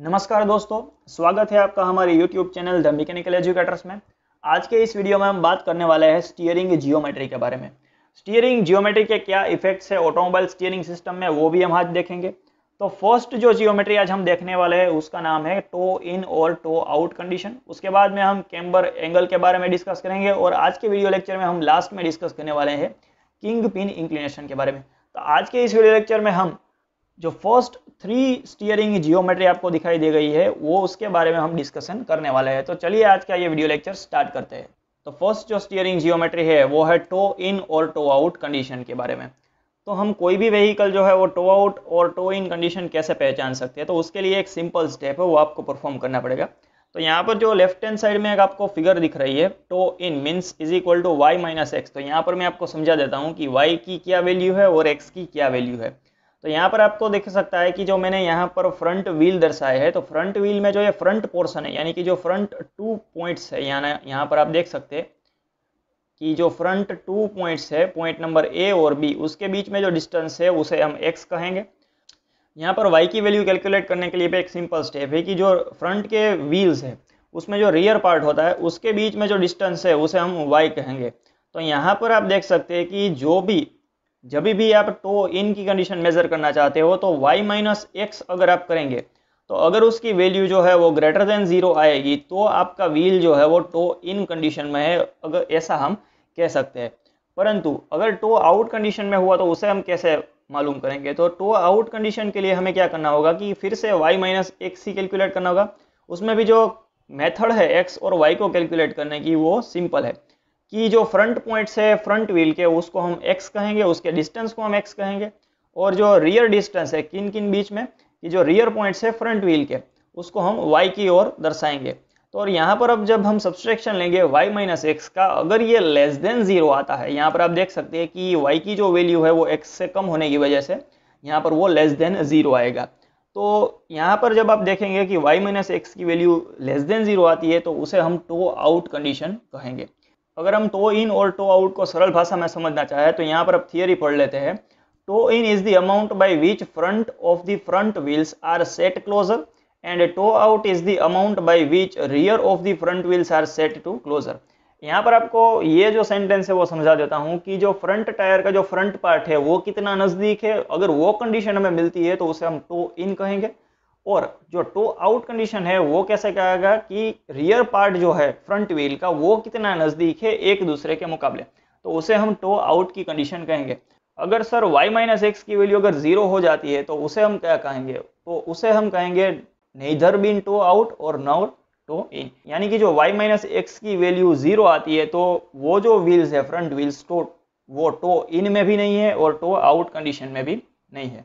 नमस्कार दोस्तों स्वागत है आपका हमारे YouTube channel the mechanical educators में आज के इस वीडियो में हम बात करने वाले हैं स्टीयरिंग जियोमेट्री के बारे में स्टीयरिंग जियोमेट्री के क्या इफेक्ट्स है ऑटोमोबाइल स्टीयरिंग सिस्टम में वो भी हम आज देखेंगे तो फर्स्ट जो जियोमेट्री आज हम देखने वाले हैं उसका नाम है टो इन और टो आउट कंडीशन उसके बाद में हम कैम्बर एंगल के बारे में डिस्कस करेंगे और आज के वीडियो लेक्चर में हम लास्ट में डिस्कस करने वाले हैं किंग पिन इंक्लिनेशन के बारे में तो आज के इस वीडियो लेक्चर में हम जो फर्स्ट थ्री स्टीयरिंग जियोमेट्री आपको दिखाई दे गई है वो उसके बारे में हम डिस्कशन करने वाले हैं तो चलिए आज का ये वीडियो लेक्चर स्टार्ट करते हैं तो फर्स्ट जो स्टीयरिंग जियोमेट्री है वो है टो इन और टो आउट कंडीशन के बारे में तो हम कोई भी व्हीकल जो है वो टो आउट और टो इन कंडीशन कैसे पहचान सकते हैं तो उसके लिए एक सिंपल स्टेप है वो आपको परफॉर्म करना पड़ेगा तो यहाँ पर जो लेफ्ट हैंड साइड में एक आपको फिगर दिख रही है toe in means is equal to Y minus X तो यहाँ पर मैं आपको समझा देता हूँ कि वाई की क्या वैल्यू है और एक्स की क्या वैल्यू है तो यहाँ पर आपको देख सकता है कि जो मैंने यहाँ पर फ्रंट व्हील दर्शाए है तो फ्रंट व्हील में जो ये फ्रंट पोर्सन है यानी कि जो फ्रंट टू पॉइंट्स है यहाँ यहाँ पर आप देख सकते हैं कि जो फ्रंट टू पॉइंट्स है पॉइंट नंबर ए और बी उसके बीच में जो डिस्टेंस है उसे हम एक्स कहेंगे यहाँ पर वाई की वैल्यू कैलकुलेट करने के लिए भी एक सिंपल स्टेप है कि जो फ्रंट के व्हील्स है उसमें जो रियर पार्ट होता है उसके बीच में जो डिस्टेंस है उसे हम वाई कहेंगे तो यहाँ पर आप देख सकते हैं कि जो भी जब भी आप टो इन की कंडीशन मेजर करना चाहते हो तो वाई माइनस एक्स अगर आप करेंगे तो अगर उसकी वैल्यू जो है वो ग्रेटर देन जीरो आएगी तो आपका व्हील जो है वो टो इन कंडीशन में है अगर ऐसा हम कह सकते हैं परंतु अगर टो आउट कंडीशन में हुआ तो उसे हम कैसे मालूम करेंगे तो टो आउट कंडीशन के लिए हमें क्या करना होगा कि फिर से वाई माइनस एक्स ही कैलकुलेट करना होगा उसमें भी जो मेथड है एक्स और वाई को कैलकुलेट करने की वो सिंपल है कि जो फ्रंट पॉइंट्स है फ्रंट व्हील के उसको हम एक्स कहेंगे उसके डिस्टेंस को हम एक्स कहेंगे और जो रियर डिस्टेंस है किन किन बीच में कि जो रियर पॉइंट्स है फ्रंट व्हील के उसको हम वाई की ओर दर्शाएंगे तो और यहाँ पर अब जब हम सब्सट्रैक्शन लेंगे y माइनस एक्स का अगर ये लेस देन जीरो आता है यहाँ पर आप देख सकते हैं कि y की जो वैल्यू है वो x से कम होने की वजह से यहाँ पर वो लेस देन जीरो आएगा तो यहाँ पर जब आप देखेंगे कि y माइनस एक्स की वैल्यू लेस देन जीरो आती है तो उसे हम टो आउट कंडीशन कहेंगे अगर हम टो इन और टो आउट को सरल भाषा में समझना चाहें तो यहाँ पर आप थियरी पढ़ लेते हैं toe in is the amount by which front of the front wheels are set closer and toe out is the amount by which rear of the front wheels are set to closer यहाँ पर आपको ये जो sentence है वो समझा देता हूँ कि जो फ्रंट टायर का जो फ्रंट पार्ट है वो कितना नज़दीक है अगर वो कंडीशन हमें मिलती है तो उसे हम टो इन कहेंगे और जो टो आउट कंडीशन है वो कैसे कहेगा कि रियर पार्ट जो है फ्रंट व्हील का वो कितना नज़दीक है एक दूसरे के मुकाबले तो उसे हम टो आउट की कंडीशन कहेंगे अगर सर y माइनस एक्स की वैल्यू अगर जीरो हो जाती है तो उसे हम क्या कहेंगे तो उसे हम कहेंगे नेदर बीन टो आउट और नवर टो इन यानी कि जो y माइनस एक्स की वैल्यू जीरो आती है तो वो जो व्हील्स है फ्रंट व्हील्स टो वो टो इन में भी नहीं है और टो आउट कंडीशन में भी नहीं है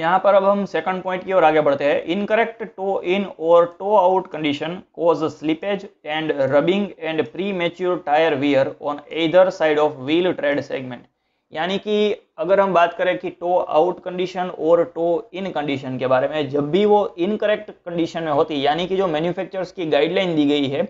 यहाँ पर अब हम सेकंड पॉइंट की ओर आगे बढ़ते हैं इनकरेक्ट टो इन और toe out condition cause slippage and rubbing and premature tyre wear on either side of wheel tread segment यानी कि अगर हम बात करें कि टो आउट कंडीशन और टो इन कंडीशन के बारे में जब भी वो इनकरेक्ट कंडीशन में होती यानी कि जो मैन्युफैक्चरर्स की गाइडलाइन दी गई है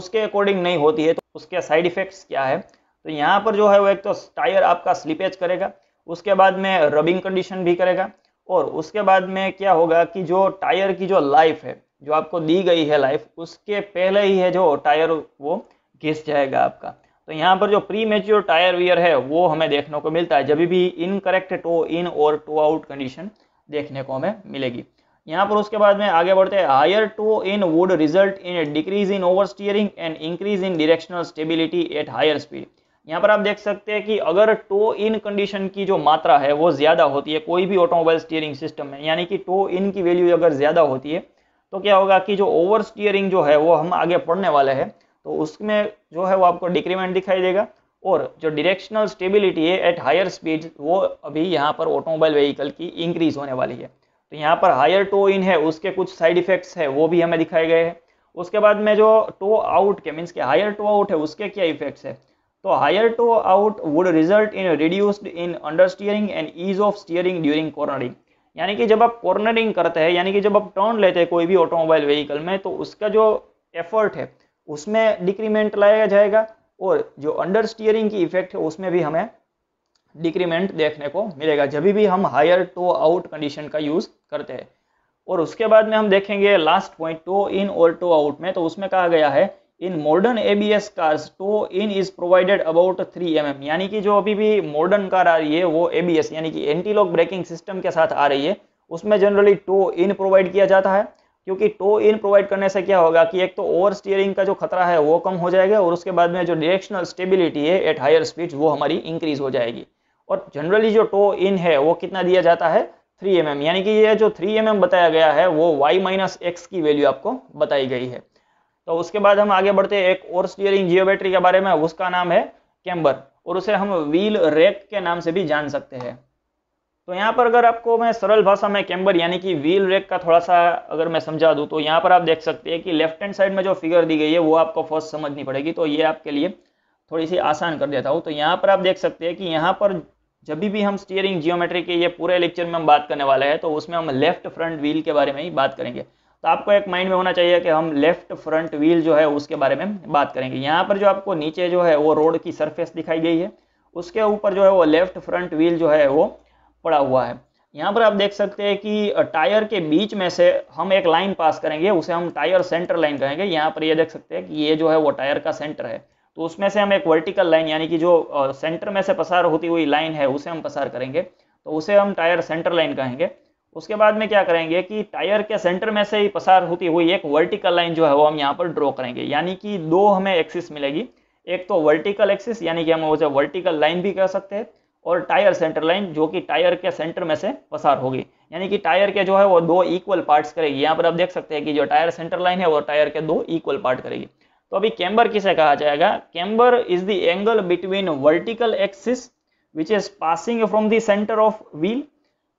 उसके अकॉर्डिंग नहीं होती है तो उसके साइड इफेक्ट्स क्या है तो यहाँ पर जो है वो एक तो टायर आपका स्लिपेज करेगा उसके बाद में रबिंग कंडीशन भी करेगा और उसके बाद में क्या होगा कि जो टायर की जो लाइफ है जो आपको दी गई है लाइफ उसके पहले ही है जो टायर वो घिस जाएगा आपका तो यहाँ पर जो प्री मेच्योर टायर वियर है वो हमें देखने को मिलता है जब भी इनकरेक्ट टो इन और टो आउट कंडीशन देखने को हमें मिलेगी यहाँ पर उसके बाद में आगे बढ़ते हैं higher toe in would result in decrease in over steering and increase in directional stability at higher speed यहाँ पर आप देख सकते हैं कि अगर टो इन कंडीशन की जो मात्रा है वो ज़्यादा होती है कोई भी ऑटोमोबाइल स्टीयरिंग सिस्टम में यानी कि टो इन की वैल्यू अगर ज़्यादा होती है तो क्या होगा कि जो ओवर स्टीयरिंग जो है वो हम आगे पढ़ने वाले हैं तो उसमें जो है वो आपको डिक्रीमेंट दिखाई देगा और जो डिरेक्शनल स्टेबिलिटी है एट हायर स्पीड वो अभी यहाँ पर ऑटोमोबाइल व्हीकल की इंक्रीज होने वाली है तो यहाँ पर हायर टो इन है उसके कुछ साइड इफेक्ट्स है वो भी हमें दिखाए गए हैं उसके बाद में जो टो आउट के मीन्स के हायर टो आउट है उसके क्या इफेक्ट्स है तो higher toe out would result in reduced in under steering and ease of steering during cornering यानी कि जब आप कॉर्नरिंग करते हैं यानी कि जब आप टर्न लेते हैं कोई भी ऑटोमोबाइल व्हीकल में तो उसका जो एफर्ट है उसमें डिक्रीमेंट लाया जाएगा और जो अंडर स्टीयरिंग की इफेक्ट है उसमें भी हमें डिक्रीमेंट देखने को मिलेगा जब भी हम हायर टो आउट कंडीशन का यूज़ करते हैं और उसके बाद में हम देखेंगे लास्ट पॉइंट टो इन और टो आउट में तो उसमें कहा गया है in modern ABS cars toe in is provided about three M यानी कि जो अभी भी मॉडर्न कार आ रही है वो एबीएस यानी कि एंटी लॉक ब्रेकिंग सिस्टम के साथ आ रही है उसमें जनरली टो इन प्रोवाइड किया जाता है क्योंकि टो इन प्रोवाइड करने से क्या होगा कि एक तो ओवर स्टीयरिंग का जो खतरा है वो कम हो जाएगा और उसके बाद में जो डायरेक्शनल स्टेबिलिटी है एट हायर स्पीड वो हमारी इंक्रीज हो जाएगी और जनरली जो टो इन है वो कितना दिया जाता है थ्री एम mm, यानी कि ये जो थ्री एम mm बताया गया है वो वाई माइनस एक्स की वैल्यू आपको बताई गई है तो उसके बाद हम आगे बढ़ते हैं एक और स्टीयरिंग जियो के बारे में उसका नाम है कैम्बर और उसे हम व्हील रेक के नाम से भी जान सकते हैं तो यहाँ पर अगर आपको मैं सरल भाषा में कैम्बर यानी कि व्हील रेक का थोड़ा सा अगर मैं समझा दूँ तो यहाँ पर आप देख सकते हैं कि लेफ्ट हैंड साइड में जो फिगर दी गई है वो आपको फर्स्ट समझनी पड़ेगी तो ये आपके लिए थोड़ी सी आसान कर देता हूँ तो यहाँ पर आप देख सकते हैं कि यहाँ पर जब भी हम स्टीयरिंग जियोमेट्री के ये पूरे लेक्चर में हम बात करने वाले हैं तो उसमें हम लेफ्ट फ्रंट व्हील के बारे में ही बात करेंगे तो आपको एक माइंड में होना चाहिए कि हम लेफ्ट फ्रंट व्हील जो है उसके बारे में बात करेंगे यहाँ पर जो आपको नीचे जो है वो रोड की सरफेस दिखाई गई है उसके ऊपर जो है वो लेफ्ट फ्रंट व्हील जो है वो पड़ा हुआ है यहाँ पर आप देख सकते हैं कि टायर के बीच में से हम एक लाइन पास करेंगे उसे हम टायर सेंटर लाइन कहेंगे यहाँ पर ये यह देख सकते हैं कि ये जो है वो टायर का सेंटर है तो उसमें से हम एक वर्टिकल लाइन यानी कि जो सेंटर में से पसार होती हुई लाइन है उसे हम पसार करेंगे तो उसे हम टायर सेंटर लाइन कहेंगे उसके बाद में क्या करेंगे कि टायर के सेंटर में से ही पसार होती हुई एक वर्टिकल लाइन जो है वो हम यहाँ पर ड्रॉ करेंगे यानी कि दो हमें एक्सिस मिलेगी एक तो वर्टिकल एक्सिस यानी कि हम उसे वर्टिकल लाइन भी कह सकते हैं और टायर सेंटर लाइन जो कि टायर के सेंटर में से पसार होगी यानी कि टायर के जो है वो दो इक्वल पार्ट्स करेगी यहाँ पर आप देख सकते हैं कि जो टायर सेंटर लाइन है वो टायर के दो इक्वल पार्ट करेगी तो अभी कैम्बर किसे कहा जाएगा camber is the angle between vertical axis which is passing from the centre of wheel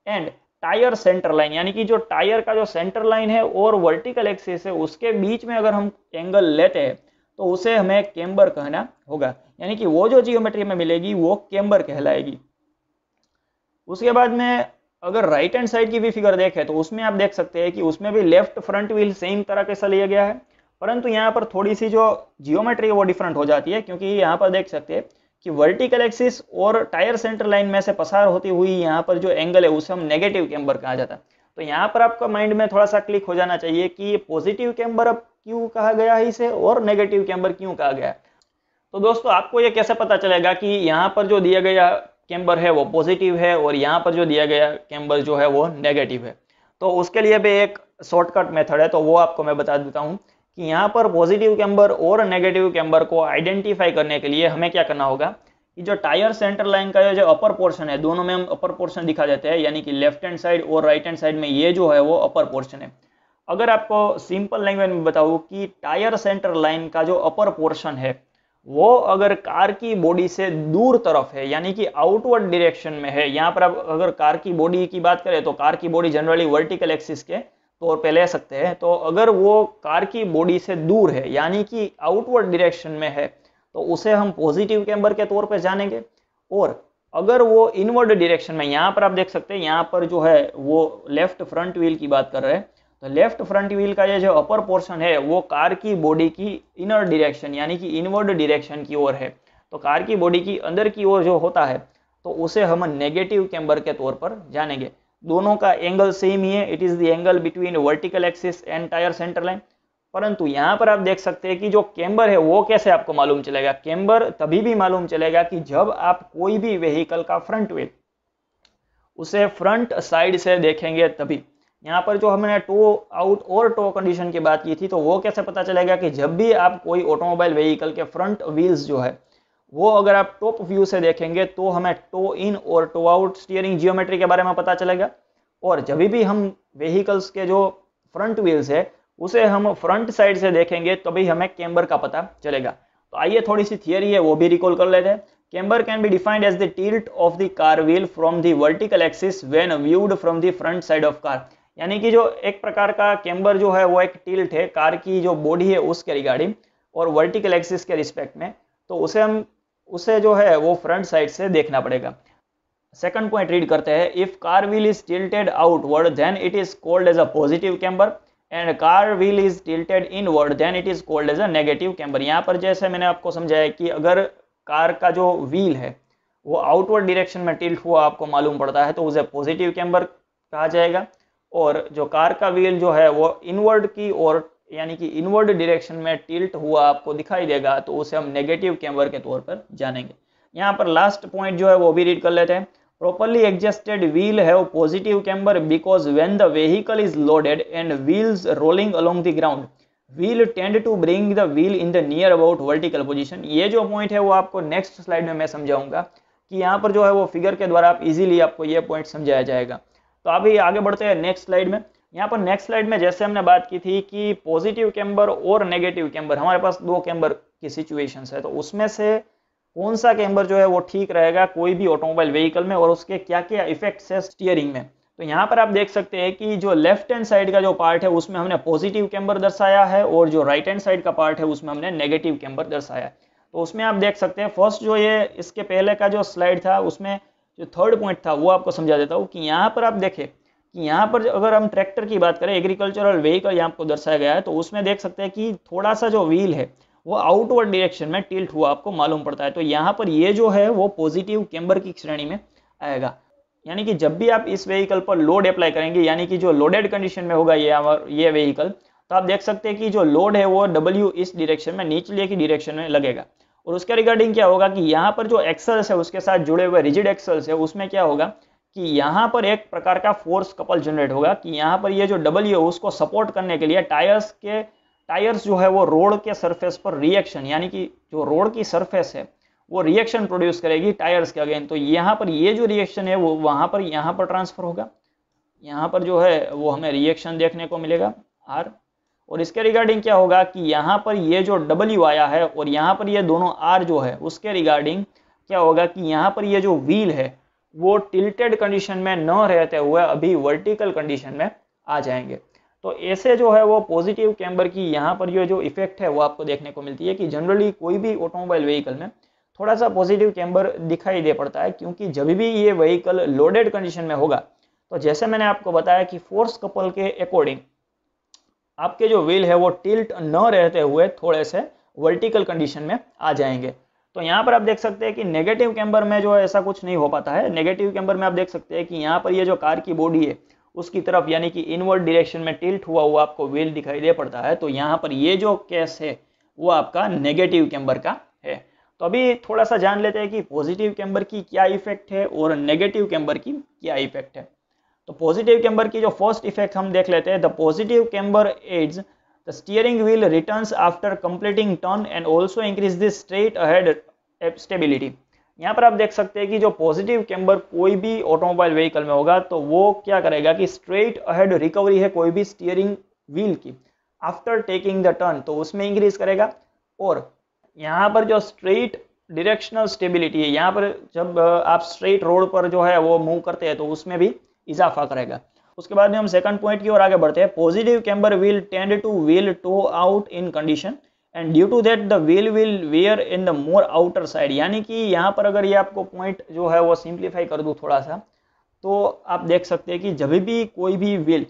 and tyre centre line यानी कि जो टायर का जो सेंटर लाइन है और वर्टिकल एक्सिस है उसके बीच में अगर हम एंगल लेते हैं तो उसे हमें केम्बर कहना होगा यानी कि वो जो जियोमेट्री हमें मिलेगी वो केम्बर कहलाएगी उसके बाद में अगर राइट हैंड साइड की भी फिगर देखें तो उसमें आप देख सकते हैं कि उसमें भी लेफ्ट फ्रंट व्हील सेम तरह कैसा लिया गया है परंतु यहाँ पर थोड़ी सी जो जियोमेट्री है वो डिफरेंट हो जाती है क्योंकि यहाँ पर देख सकते हैं कि वर्टिकल एक्सिस और टायर सेंटर लाइन में से पसार होती हुई यहाँ पर जो एंगल है उसे हम नेगेटिव कैम्बर कहा जाता है तो यहाँ पर आपका माइंड में थोड़ा सा क्लिक हो जाना चाहिए कि पॉजिटिव कैम्बर अब क्यों कहा गया है इसे और नेगेटिव कैम्बर क्यों कहा गया है तो दोस्तों आपको ये कैसे पता चलेगा कि यहाँ पर जो दिया गया कैम्बर है वो पॉजिटिव है और यहाँ पर जो दिया गया कैम्बर जो है वो नेगेटिव है तो उसके लिए भी एक शॉर्टकट मेथड है तो वो आपको मैं बता देता हूँ कि यहाँ पर पॉजिटिव कैम्बर और नेगेटिव कैम्बर को आइडेंटिफाई करने के लिए हमें क्या करना होगा कि जो टायर सेंटर लाइन का जो अपर पोर्शन है दोनों में हम अपर पोर्शन दिखा देते हैं यानी कि लेफ्ट हैंड साइड और राइट हैंड साइड में ये जो है वो अपर पोर्शन है अगर आपको सिंपल लैंग्वेज में बताऊँ कि टायर सेंटर लाइन का जो अपर पोर्शन है वो अगर कार की बॉडी से दूर तरफ है यानी कि आउटवर्ड डायरेक्शन में है यहाँ पर आप अगर कार की बॉडी की बात करें तो कार की बॉडी जनरली वर्टिकल एक्सिस के तौर पे ले सकते हैं तो अगर वो कार की बॉडी से दूर है यानी कि आउटवर्ड डायरेक्शन में है तो उसे हम पॉजिटिव कैम्बर के तौर पर जानेंगे और अगर वो इनवर्ड डायरेक्शन में यहाँ पर आप देख सकते हैं यहाँ पर जो है वो लेफ्ट फ्रंट व्हील की बात कर रहे हैं तो लेफ्ट फ्रंट व्हील का ये जो अपर पोर्शन है वो कार की बॉडी की इनर डायरेक्शन यानी कि इनवर्ड डायरेक्शन की ओर है तो कार की बॉडी की अंदर की ओर जो होता है तो उसे हम नेगेटिव कैम्बर के तौर पर जानेंगे दोनों का एंगल सेम ही है it is the angle between vertical axis and tyre centre line परंतु यहाँ पर आप देख सकते हैं कि जो कैम्बर है वो कैसे आपको मालूम चलेगा कैम्बर तभी भी मालूम चलेगा कि जब आप कोई भी व्हीकल का फ्रंट व्हील उसे फ्रंट साइड से देखेंगे तभी यहाँ पर जो हमने टो आउट और टो कंडीशन की बात की थी तो वो कैसे पता चलेगा कि जब भी आप कोई ऑटोमोबाइल व्हीकल के फ्रंट व्हील्स जो है वो अगर आप टॉप व्यू से देखेंगे तो हमें टो इन और टो आउट स्टीयरिंग जियोमेट्री के बारे में पता चलेगा और जब भी हम व्हीकल्स के जो फ्रंट व्हील्स है उसे हम फ्रंट साइड से देखेंगे तभी तो हमें कैम्बर का पता चलेगा तो आइए थोड़ी सी थियरी है वो भी रिकॉल कर लेते हैं camber can be defined as the tilt of the car wheel from the vertical axis when viewed from the front side of car यानी कि जो एक प्रकार का कैम्बर जो है वो एक टिल्ट है कार की जो बॉडी है उसके रिगार्डिंग और वर्टिकल एक्सिस के रिस्पेक्ट में तो उसे हम उसे जो है वो फ्रंट साइड से देखना पड़ेगा सेकंड पॉइंट रीड करते हैं if car wheel is tilted outward then it is called as a positive camber and car wheel is tilted inward then it is called as a negative camber यहाँ पर जैसे मैंने आपको समझाया कि अगर कार का जो व्हील है वो आउटवर्ड डिरेक्शन में टिल्ट हुआ आपको मालूम पड़ता है तो उसे पॉजिटिव कैम्बर कहा जाएगा और जो कार का व्हील जो है वो इनवर्ड की और यानी कि इनवर्ड डायरेक्शन में टिल्ट हुआ आपको दिखाई देगा तो उसे हम नेगेटिव कैम्बर के तौर पर जानेंगे यहाँ पर लास्ट पॉइंट जो है वो भी रीड कर लेते हैं प्रॉपरली एडजस्टेड व्हील है positive camber because when the vehicle is loaded and wheels rolling along the ground wheel tend to bring the wheel in the near about vertical position ये जो पॉइंट है वो आपको next slide में मैं समझाऊंगा कि यहाँ पर जो है वो फिगर के द्वारा आप इजीली आपको ये पॉइंट समझाया जाएगा तो अभी आगे बढ़ते हैं नेक्स्ट स्लाइड में यहाँ पर नेक्स्ट स्लाइड में जैसे हमने बात की थी कि पॉजिटिव कैम्बर और नेगेटिव कैम्बर हमारे पास दो कैम्बर की सिचुएशन है तो उसमें से कौन सा कैम्बर जो है वो ठीक रहेगा कोई भी ऑटोमोबाइल व्हीकल में और उसके क्या क्या इफेक्ट्स है स्टीयरिंग में तो यहाँ पर आप देख सकते हैं कि जो लेफ्ट हैंड साइड का जो पार्ट है उसमें हमने पॉजिटिव कैम्बर दर्शाया है और जो राइट हैंड साइड का पार्ट है उसमें हमने नेगेटिव कैम्बर दर्शाया है तो उसमें आप देख सकते हैं फर्स्ट जो ये इसके पहले का जो स्लाइड था उसमें जो थर्ड पॉइंट था वो आपको समझा देता हूँ कि यहाँ पर आप देखें कि यहाँ पर अगर हम ट्रैक्टर की बात करें एग्रीकल्चरल व्हीकल यहाँ आपको दर्शाया गया है तो उसमें देख सकते हैं कि थोड़ा सा जो व्हील है वो आउटवर्ड डिरेक्शन में टिल्ट हुआ आपको मालूम पड़ता है तो यहाँ पर ये जो है वो पॉजिटिव कैम्बर की श्रेणी में आएगा यानी कि जब भी आप इस व्हीकल पर लोड अप्लाई करेंगे यानी कि जो लोडेड कंडीशन में होगा ये ये व्हीकल तो आप देख सकते हैं कि जो लोड है वो डब्ल्यू इस डिरेक्शन में निचले की डिरेक्शन में लगेगा और उसके रिगार्डिंग क्या होगा कि यहाँ पर जो एक्सल्स है उसके साथ जुड़े हुए रिजिड एक्सल्स है उसमें क्या होगा कि यहाँ पर एक प्रकार का फोर्स कपल जनरेट होगा कि यहाँ पर ये जो डबल है उसको सपोर्ट करने के लिए टायर्स के टायर्स जो है वो रोड के सरफेस पर रिएक्शन यानी कि जो रोड की सरफेस है वो रिएक्शन प्रोड्यूस करेगी टायर्स के अगेन तो यहाँ पर ये जो रिएक्शन है वो वहाँ पर यहाँ पर ट्रांसफर होगा यहाँ पर जो है वो हमें रिएक्शन देखने को मिलेगा आर और इसके रिगार्डिंग क्या होगा कि यहाँ पर ये जो W आया है और यहाँ पर ये दोनों आर जो है उसके रिगार्डिंग क्या होगा कि यहाँ पर ये जो व्हील है वो टिल्टेड कंडीशन में न रहते हुए अभी वर्टिकल कंडीशन में आ जाएंगे तो ऐसे जो है वो पॉजिटिव कैम्बर की यहाँ पर ये जो इफेक्ट है वो आपको देखने को मिलती है कि जनरली कोई भी ऑटोमोबाइल व्हीकल में थोड़ा सा पॉजिटिव कैम्बर दिखाई दे पड़ता है क्योंकि जब भी ये व्हीकल लोडेड कंडीशन में होगा तो जैसे मैंने आपको बताया कि फोर्स कपल के अकॉर्डिंग आपके जो व्हील है वो टिल्ट न रहते हुए थोड़े से वर्टिकल कंडीशन में आ जाएंगे तो यहाँ पर आप देख सकते हैं कि नेगेटिव कैम्बर में जो ऐसा कुछ नहीं हो पाता है नेगेटिव कैम्बर में आप देख सकते हैं कि यहाँ पर ये जो कार की बॉडी है उसकी तरफ यानी कि इनवर्ड डिरेक्शन में टिल्ट हुआ हुआ आपको व्हील दिखाई दे पड़ता है तो यहाँ पर ये जो केस है वो आपका नेगेटिव कैम्बर का है तो अभी थोड़ा सा जान लेते हैं कि पॉजिटिव कैम्बर की क्या इफेक्ट है और नेगेटिव कैम्बर की क्या इफेक्ट है तो पॉजिटिव कैम्बर की जो फर्स्ट इफेक्ट हम देख लेते हैं the positive camber aids the steering wheel returns after completing turn and also increase this straight ahead stability यहाँ पर आप देख सकते हैं कि जो पॉजिटिव कैम्बर कोई भी ऑटोमोबाइल व्हीकल में होगा तो वो क्या करेगा कि स्ट्रेट अहेड रिकवरी है कोई भी स्टीयरिंग व्हील की आफ्टर टेकिंग द टर्न तो उसमें इंक्रीज करेगा और यहाँ पर जो स्ट्रेट डिरेक्शनल स्टेबिलिटी है यहाँ पर जब आप स्ट्रेट रोड पर जो है वो मूव करते हैं तो उसमें भी इजाफा करेगा उसके बाद में हम सेकंड पॉइंट की ओर आगे बढ़ते हैं positive camber will tend to wheel toe out in condition and due to that the wheel will wear in the more outer side यानी कि यहाँ पर अगर ये आपको पॉइंट जो है वो सिंप्लीफाई कर दूँ थोड़ा सा तो आप देख सकते हैं कि जब भी कोई भी व्हील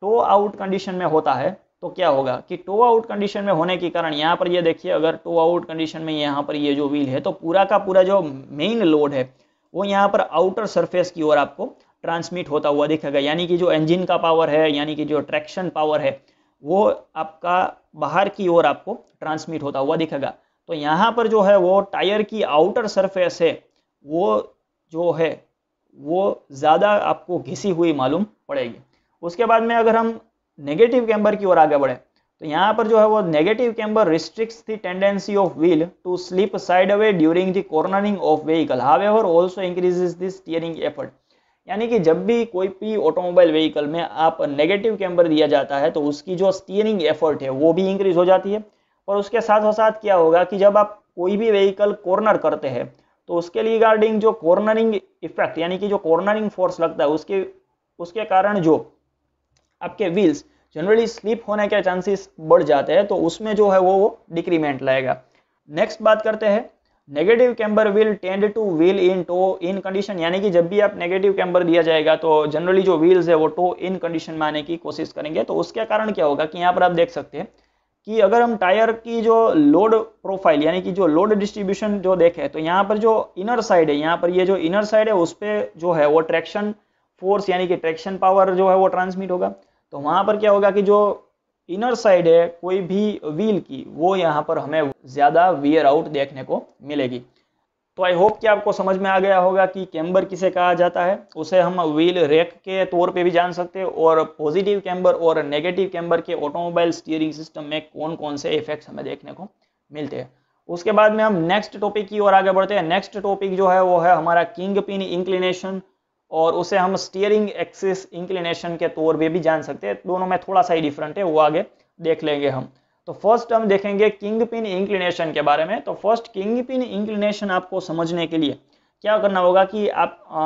टो आउट कंडीशन में होता है तो क्या होगा कि टो आउट कंडीशन में होने के कारण यहाँ पर ये देखिए अगर टो आउट कंडीशन में यहाँ पर ये जो व्हील है तो पूरा का पूरा जो मेन लोड है वो यहाँ पर आउटर सरफेस की ओर आपको ट्रांसमिट होता हुआ दिखेगा यानी कि जो इंजन का पावर है यानी कि जो ट्रैक्शन पावर है वो आपका बाहर की ओर आपको ट्रांसमिट होता हुआ दिखेगा तो यहाँ पर जो है वो टायर की आउटर सरफेस है वो जो है वो ज़्यादा आपको घिसी हुई मालूम पड़ेगी उसके बाद में अगर हम नेगेटिव कैम्बर की ओर आगे बढ़े तो यहाँ पर जो है वो negative camber restrict the tendency of wheel to slip side away during the cornering of vehicle ever also increases this steering effort यानी कि जब भी कोई भी ऑटोमोबाइल व्हीकल में आप नेगेटिव कैम्बर दिया जाता है तो उसकी जो स्टीयरिंग एफर्ट है वो भी इंक्रीज हो जाती है और उसके साथ साथ क्या होगा कि जब आप कोई भी व्हीकल कॉर्नर करते हैं तो उसके रिगार्डिंग जो कॉर्नरिंग इफेक्ट यानी कि जो कॉर्नरिंग फोर्स लगता है उसके उसके कारण जो आपके व्हील्स जनरली स्लिप होने के चांसेस बढ़ जाते हैं तो उसमें जो है वो, वो डिक्रीमेंट लाएगा नेक्स्ट बात करते हैं negative camber will tend to wheel in toe in condition यानी कि जब भी आप नेगेटिव कैम्बर दिया जाएगा तो जनरली जो व्हील्स है वो टो इन कंडीशन में आने की कोशिश करेंगे तो उसके कारण क्या होगा कि यहाँ पर आप देख सकते हैं कि अगर हम टायर की जो लोड प्रोफाइल यानी कि जो लोड डिस्ट्रीब्यूशन जो देखें तो यहाँ पर जो इनर साइड है यहाँ पर ये जो इनर साइड है उस पर जो है वो ट्रैक्शन फोर्स यानी कि ट्रैक्शन पावर जो है वो ट्रांसमिट होगा तो वहाँ पर क्या होगा कि जो इनर साइड है कोई भी व्हील की वो यहाँ पर हमें ज़्यादा वियर आउट देखने को मिलेगी तो आई होप कि आपको समझ में आ गया होगा कि कैम्बर किसे कहा जाता है उसे हम व्हील रेक के तौर पे भी जान सकते हैं और पॉजिटिव कैम्बर और नेगेटिव कैम्बर के ऑटोमोबाइल स्टीयरिंग सिस्टम में कौन कौन से इफेक्ट्स हमें देखने को मिलते हैं उसके बाद में हम नेक्स्ट टॉपिक की ओर आगे बढ़ते हैं नेक्स्ट टॉपिक जो है वो है हमारा किंग पिन इंक्लिनेशन और उसे हम स्टीयरिंग एक्सिस इंक्लिनेशन के तौर पे भी जान सकते हैं दोनों में थोड़ा सा ही डिफरेंट है वो आगे देख लेंगे हम तो फर्स्ट हम देखेंगे किंग पिन इंक्लिनेशन के बारे में तो फर्स्ट किंग पिन इंक्लिनेशन आपको समझने के लिए क्या करना होगा कि आप आ,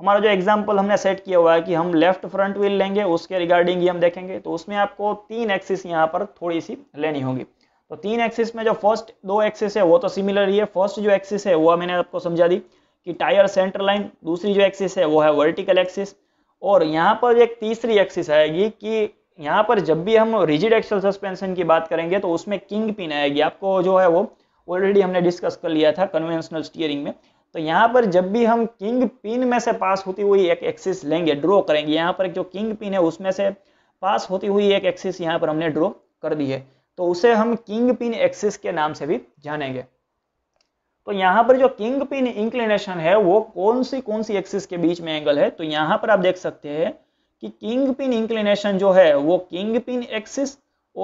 हमारा जो एग्जाम्पल हमने सेट किया हुआ है कि हम लेफ्ट फ्रंट व्हील लेंगे उसके रिगार्डिंग ही हम देखेंगे तो उसमें आपको तीन एक्सिस यहाँ पर थोड़ी सी लेनी होगी तो तीन एक्सिस में जो फर्स्ट दो एक्सिस है वो तो सिमिलर ही है फर्स्ट जो एक्सिस है वो मैंने आपको समझा दी कि टायर सेंटर लाइन दूसरी जो एक्सिस है वो है वर्टिकल एक्सिस और यहाँ पर एक तीसरी एक्सिस आएगी कि यहाँ पर जब भी हम रिजिड एक्सल सस्पेंशन की बात करेंगे तो उसमें किंग पिन आएगी आपको जो है वो ऑलरेडी हमने डिस्कस कर लिया था कन्वेंशनल स्टीयरिंग में तो यहाँ पर जब भी हम किंग पिन में से पास होती हुई एक एक्सिस लेंगे ड्रॉ करेंगे यहाँ पर जो किंग पिन है उसमें से पास होती हुई एक एक्सिस यहाँ पर हमने ड्रॉ कर दी है तो उसे हम किंग पिन एक्सिस के नाम से भी जानेंगे तो यहाँ पर जो किंग पिन इंक्लिनेशन है वो कौन सी कौन सी एक्सिस के बीच में एंगल है तो यहाँ पर आप देख सकते हैं कि किंग पिन इंक्लिनेशन जो है वो किंग पिन एक्सिस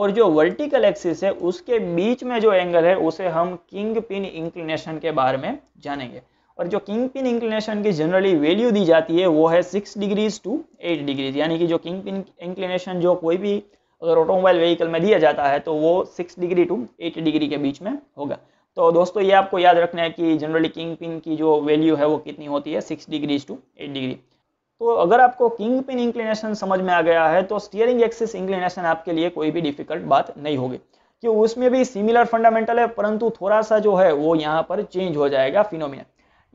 और जो वर्टिकल एक्सिस है उसके बीच में जो एंगल है उसे हम किंग पिन इंक्लिनेशन के बारे में जानेंगे और जो किंग पिन इंक्लिनेशन की जनरली वैल्यू दी जाती है वो है six degrees to eight degrees यानी कि जो किंग पिन इंक्लिनेशन जो कोई भी अगर ऑटोमोबाइल व्हीकल में दिया जाता है तो वो six degree to eight degree के बीच में होगा तो दोस्तों ये आपको याद रखना है कि जनरली किंग पिन की जो वैल्यू है वो कितनी होती है six degrees to eight degree तो अगर आपको किंग पिन इंक्लिनेशन समझ में आ गया है तो स्टीयरिंग एक्सिस इंक्लिनेशन आपके लिए कोई भी डिफिकल्ट बात नहीं होगी क्यों उसमें भी सिमिलर फंडामेंटल है परंतु थोड़ा सा जो है वो यहाँ पर चेंज हो जाएगा फिनोमिन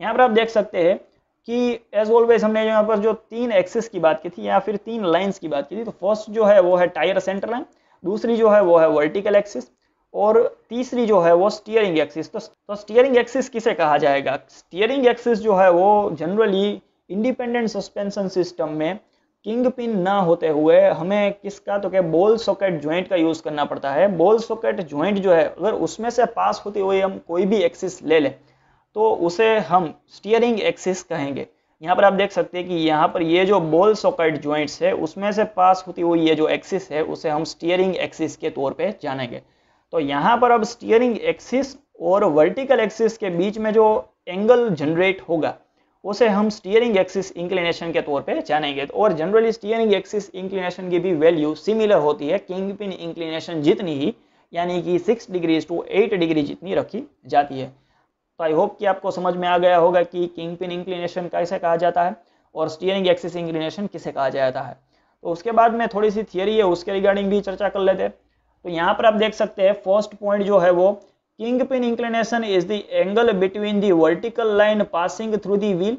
यहाँ पर आप देख सकते हैं कि एज ऑलवेज हमने यहाँ पर जो तीन एक्सिस की बात की थी या फिर तीन लाइन्स की बात की थी तो फर्स्ट जो है वो है टायर सेंटर लाइन दूसरी जो है वो है वर्टिकल एक्सिस और तीसरी जो है वो स्टीयरिंग एक्सिस तो, तो स्टीयरिंग एक्सिस किसे कहा जाएगा स्टीयरिंग एक्सिस जो है वो जनरली इंडिपेंडेंट सस्पेंशन सिस्टम में किंग पिन ना होते हुए हमें किसका तो क्या बॉल सॉकेट ज्वाइंट का यूज़ करना पड़ता है बॉल सॉकेट ज्वाइंट जो है अगर उसमें से पास होती हुई हम कोई भी एक्सिस ले लें तो उसे हम स्टीयरिंग एक्सिस कहेंगे यहाँ पर आप देख सकते हैं कि यहाँ पर ये जो बॉल सॉकेट ज्वाइंट्स है उसमें से पास होती हुई ये जो एक्सिस है उसे हम स्टीयरिंग एक्सिस के तौर पर जानेंगे तो यहां पर अब स्टीयरिंग एक्सिस और वर्टिकल एक्सिस के बीच में जो एंगल जनरेट होगा उसे हम स्टीयरिंग एक्सिस इंक्लिनेशन के तौर पे जानेंगे तो और जनरली स्टीयरिंग एक्सिस इंक्लिनेशन की भी वैल्यू सिमिलर होती है किंग पिन इंक्लिनेशन जितनी ही यानी कि six degrees to eight degree जितनी रखी जाती है तो आई होप कि आपको समझ में आ गया होगा कि किंग पिन इंक्लिनेशन कैसे कहा जाता है और स्टीयरिंग एक्सिस इंक्लिनेशन किसे कहा जाता है तो उसके बाद में थोड़ी सी थियरी है उसके रिगार्डिंग भी चर्चा कर लेते हैं तो यहाँ पर आप देख सकते हैं फर्स्ट पॉइंट जो है वो king pin inclination is the angle between the vertical line passing through the wheel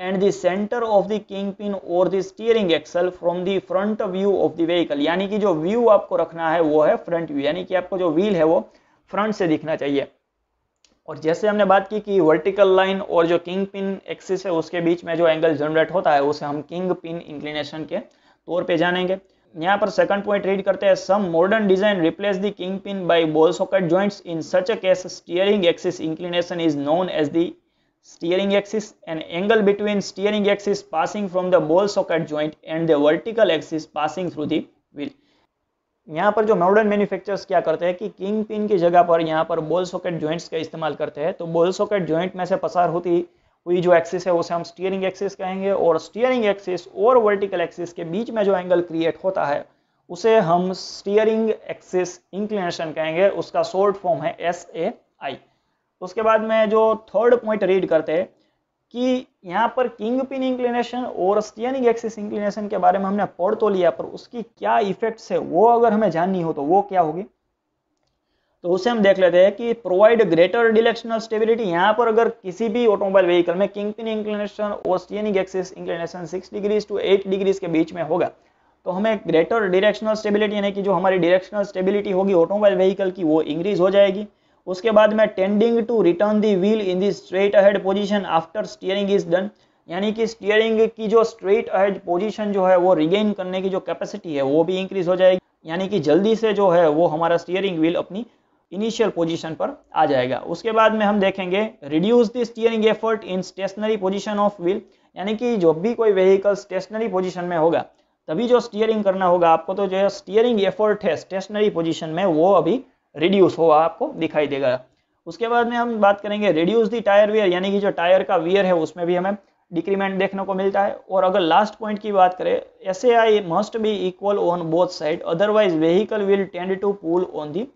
and the centre of the king pin और the steering axle from the front view of the vehicle यानी कि जो view आपको रखना है वो है front view यानी कि आपको जो व्हील है वो फ्रंट से दिखना चाहिए और जैसे हमने बात की कि वर्टिकल लाइन और जो किंग पिन एक्सिस है उसके बीच में जो एंगल जनरेट होता है उसे हम किंग पिन इंक्लिनेशन के तौर पे जानेंगे यहाँ पर सेकंड पॉइंट रीड करते हैं some modern design replace the king pin by ball socket joints in such a case steering axis inclination is known as the steering axis and angle between steering axis passing from the ball socket joint and the vertical axis passing through the wheel यहाँ पर जो modern manufacturers क्या करते हैं कि king pin की जगह पर यहाँ पर बॉल सॉकेट जॉइंट्स का इस्तेमाल करते हैं तो बॉल सॉकेट जॉइंट में से पसार होती तो ये जो एक्सिस है उसे हम स्टीयरिंग एक्सिस कहेंगे और स्टीयरिंग एक्सिस और वर्टिकल एक्सिस के बीच में जो एंगल क्रिएट होता है उसे हम स्टीयरिंग एक्सिस इंक्लिनेशन कहेंगे उसका शॉर्ट फॉर्म है एस ए आई उसके बाद में जो थर्ड पॉइंट रीड करते हैं कि यहाँ पर किंग पिन इंक्लिनेशन और स्टीयरिंग एक्सिस इंक्लिनेशन के बारे में हमने पढ़ तो लिया पर उसकी क्या इफेक्ट्स है वो अगर हमें जाननी हो तो वो क्या होगी तो उसे हम देख लेते हैं कि प्रोवाइड ग्रेटर डिलेक्शनल स्टेबिलिटी यहाँ पर अगर किसी भी ऑटोमोबाइल व्हीकल में किंगपिन इंक्लिनेशन ओस्टियनिक axis inclination six degrees to eight degrees के बीच में होगा तो हमें ग्रेटर डिरेक्शनल स्टेबिलिटी यानी कि जो हमारी डिरेक्शनल स्टेबिलिटी होगी ऑटोमोबाइल व्हीकल की वो इंक्रीज हो जाएगी उसके बाद में tending to return the wheel in the straight ahead position after steering is done यानी कि स्टीयरिंग की जो स्ट्रेट अहेड पोजिशन जो है वो रिगेन करने की जो कैपेसिटी है वो भी इंक्रीज हो जाएगी यानी कि जल्दी से जो है वो हमारा स्टीयरिंग व्हील अपनी इनिशियल पोजीशन पर आ जाएगा उसके बाद में हम देखेंगे reduce the steering effort in stationary position of wheel यानी कि जो भी कोई व्हीकल स्टेशनरी पोजीशन में होगा तभी जो स्टीयरिंग करना होगा आपको तो जो स्टीयरिंग एफर्ट है स्टेशनरी पोजीशन में वो अभी रिड्यूस होगा आपको दिखाई देगा उसके बाद में हम बात करेंगे रिड्यूस दी टायर वियर यानी कि जो टायर का वियर है उसमें भी हमें डिक्रीमेंट देखने को मिलता है और अगर लास्ट पॉइंट की बात करें S A I must be equal on both side otherwise vehicle will tend to pull on the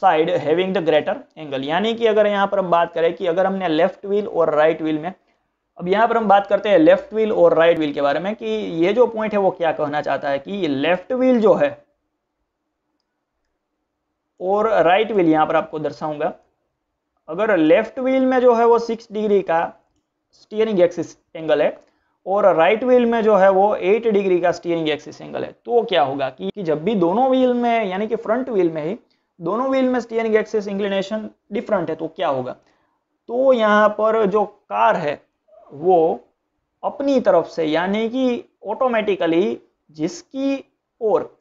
side having the greater angle यानी कि अगर यहाँ पर हम बात करें कि अगर हमने लेफ्ट व्हील और राइट व्हील में अब यहाँ पर हम बात करते हैं लेफ्ट व्हील और राइट व्हील के बारे में कि ये जो पॉइंट है वो क्या कहना चाहता है कि लेफ्ट व्हील जो है और राइट व्हील यहाँ पर आपको दर्शाऊंगा अगर लेफ्ट व्हील में जो है वो सिक्स डिग्री का स्टीयरिंग एक्सिस एंगल है और राइट व्हील में जो है वो एट डिग्री का स्टीयरिंग एक्सिस एंगल है तो क्या होगा कि जब भी दोनों व्हील में यानी कि फ्रंट व्हील में ही दोनों व्हील में स्टीयरिंग एक्सेस इंक्लिनेशन डिफरेंट है तो क्या होगा तो यहाँ पर जो कार है वो अपनी तरफ से यानी कि ऑटोमेटिकली जिसकी ओर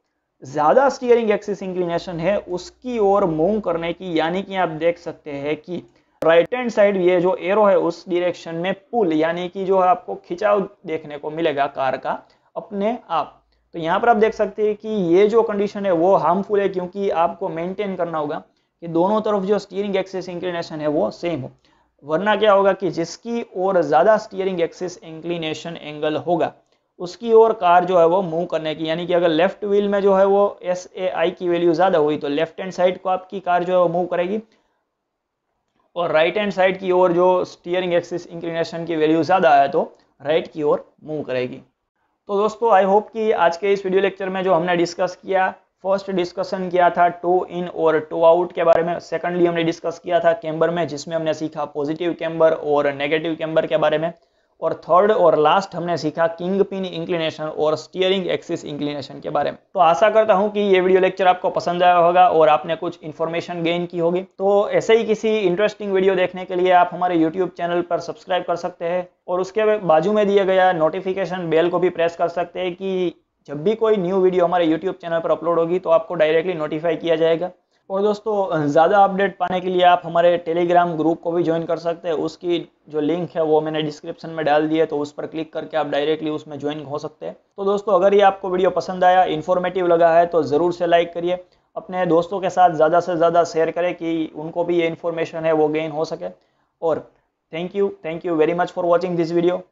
ज़्यादा स्टीयरिंग एक्सिस इंक्लिनेशन है उसकी ओर मूव करने की यानी कि आप देख सकते हैं कि राइट हैंड साइड ये जो एरो है उस डिरेक्शन में पुल यानी कि जो आपको खिंचाव देखने को मिलेगा कार का अपने आप तो यहाँ पर आप देख सकते हैं कि ये जो कंडीशन है वो हार्मफुल है क्योंकि आपको मेंटेन करना होगा कि दोनों तरफ जो स्टीयरिंग एक्सेस इंक्लिनेशन है वो सेम हो वरना क्या होगा कि जिसकी ओर ज़्यादा स्टीयरिंग एक्सेस इंक्लिनेशन एंगल होगा उसकी ओर कार जो है वो मूव करने की यानी कि अगर लेफ्ट व्हील में जो है वो एस ए आई की वैल्यू ज़्यादा हुई तो लेफ्ट हैंड साइड को आपकी कार जो है वो मूव करेगी और राइट हैंड साइड की ओर जो स्टीयरिंग एक्सिस इंक्लिनेशन की वैल्यू ज़्यादा है तो राइट की ओर मूव करेगी तो दोस्तों आई होप कि आज के इस वीडियो लेक्चर में जो हमने डिस्कस किया फर्स्ट डिस्कशन किया था टो इन और टो आउट के बारे में सेकेंडली हमने डिस्कस किया था कैम्बर में जिसमें हमने सीखा पॉजिटिव कैम्बर और नेगेटिव कैम्बर के बारे में और थर्ड और लास्ट हमने सीखा किंग पिन इंक्लिनेशन और स्टीयरिंग एक्सिस इंक्लिनेशन के बारे में तो आशा करता हूं कि ये वीडियो लेक्चर आपको पसंद आया होगा और आपने कुछ इन्फॉर्मेशन गेन की होगी तो ऐसे ही किसी इंटरेस्टिंग वीडियो देखने के लिए आप हमारे यूट्यूब चैनल पर सब्सक्राइब कर सकते हैं और उसके बाजू में दिया गया नोटिफिकेशन बेल को भी प्रेस कर सकते हैं कि जब भी कोई न्यू वीडियो हमारे यूट्यूब चैनल पर अपलोड होगी तो आपको डायरेक्टली नोटिफाई किया जाएगा और दोस्तों ज़्यादा अपडेट पाने के लिए आप हमारे टेलीग्राम ग्रुप को भी ज्वाइन कर सकते हैं उसकी जो लिंक है वो मैंने डिस्क्रिप्शन में डाल दी है तो उस पर क्लिक करके आप डायरेक्टली उसमें ज्वाइन हो सकते हैं तो दोस्तों अगर ये आपको वीडियो पसंद आया इन्फॉर्मेटिव लगा है तो ज़रूर से लाइक करिए अपने दोस्तों के साथ ज़्यादा से ज़्यादा शेयर करें कि उनको भी ये इन्फॉर्मेशन है वो गेन हो सके और thank you thank you very much for watching this video